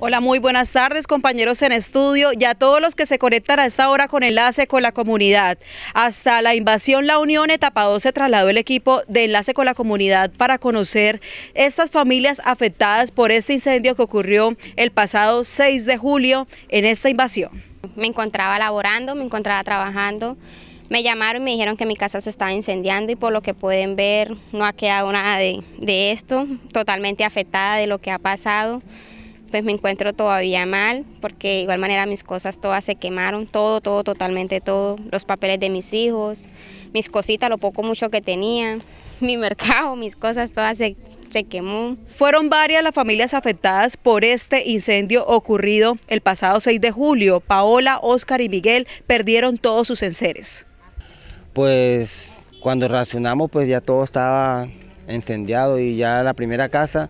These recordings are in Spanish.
Hola, muy buenas tardes compañeros en estudio y a todos los que se conectan a esta hora con Enlace con la Comunidad. Hasta la invasión La Unión, etapa 2, se trasladó el equipo de Enlace con la Comunidad para conocer estas familias afectadas por este incendio que ocurrió el pasado 6 de julio en esta invasión. Me encontraba laborando, me encontraba trabajando, me llamaron y me dijeron que mi casa se estaba incendiando y por lo que pueden ver no ha quedado nada de, de esto, totalmente afectada de lo que ha pasado pues me encuentro todavía mal, porque de igual manera mis cosas todas se quemaron, todo, todo, totalmente todo, los papeles de mis hijos, mis cositas, lo poco mucho que tenía, mi mercado, mis cosas todas se, se quemó. Fueron varias las familias afectadas por este incendio ocurrido el pasado 6 de julio. Paola, Oscar y Miguel perdieron todos sus enseres. Pues cuando racionamos pues ya todo estaba encendiado... y ya la primera casa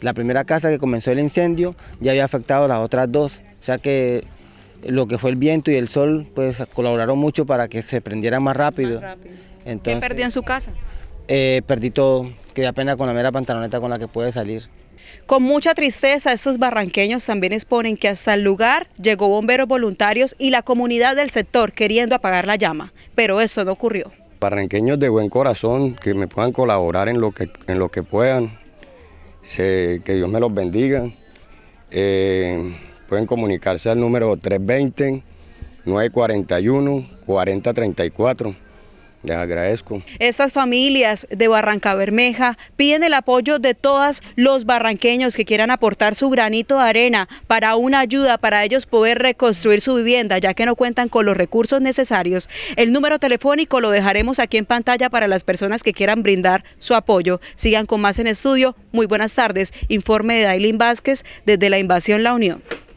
la primera casa que comenzó el incendio ya había afectado las otras dos, o sea que lo que fue el viento y el sol pues colaboraron mucho para que se prendiera más rápido. ¿Qué perdió en su casa? Eh, perdí todo, quedé apenas con la mera pantaloneta con la que pude salir. Con mucha tristeza, estos barranqueños también exponen que hasta el lugar llegó bomberos voluntarios y la comunidad del sector queriendo apagar la llama, pero eso no ocurrió. Barranqueños de buen corazón, que me puedan colaborar en lo que, en lo que puedan, que Dios me los bendiga. Eh, pueden comunicarse al número 320-941-4034. Les agradezco. Estas familias de Barranca Bermeja piden el apoyo de todos los barranqueños que quieran aportar su granito de arena para una ayuda para ellos poder reconstruir su vivienda, ya que no cuentan con los recursos necesarios. El número telefónico lo dejaremos aquí en pantalla para las personas que quieran brindar su apoyo. Sigan con más en estudio. Muy buenas tardes. Informe de Dailin Vázquez desde la Invasión La Unión.